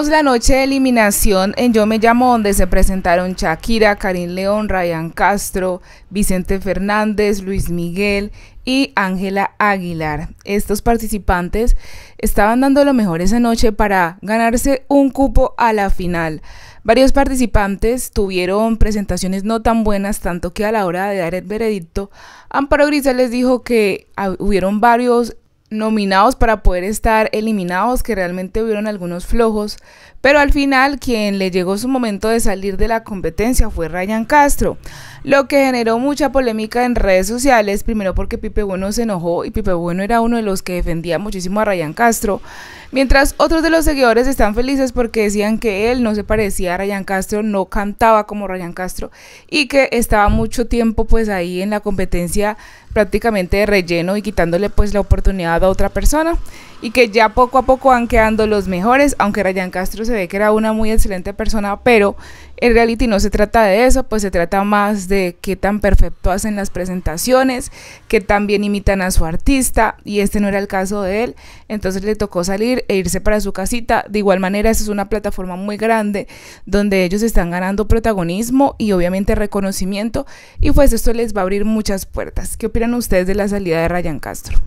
la noche de eliminación en Yo Me Llamo, donde se presentaron Shakira, Karim León, Ryan Castro, Vicente Fernández, Luis Miguel y Ángela Aguilar. Estos participantes estaban dando lo mejor esa noche para ganarse un cupo a la final. Varios participantes tuvieron presentaciones no tan buenas, tanto que a la hora de dar el veredicto, Amparo Grisa les dijo que hubieron varios nominados para poder estar eliminados, que realmente hubieron algunos flojos, pero al final quien le llegó su momento de salir de la competencia fue Ryan Castro, lo que generó mucha polémica en redes sociales, primero porque Pipe Bueno se enojó y Pipe Bueno era uno de los que defendía muchísimo a Ryan Castro, Mientras otros de los seguidores están felices porque decían que él no se parecía a Ryan Castro, no cantaba como Ryan Castro y que estaba mucho tiempo pues ahí en la competencia prácticamente de relleno y quitándole pues la oportunidad a otra persona y que ya poco a poco van quedando los mejores, aunque Ryan Castro se ve que era una muy excelente persona, pero el reality no se trata de eso, pues se trata más de qué tan perfecto hacen las presentaciones, que tan bien imitan a su artista, y este no era el caso de él, entonces le tocó salir e irse para su casita. De igual manera, esa es una plataforma muy grande donde ellos están ganando protagonismo y obviamente reconocimiento, y pues esto les va a abrir muchas puertas. ¿Qué opinan ustedes de la salida de Ryan Castro?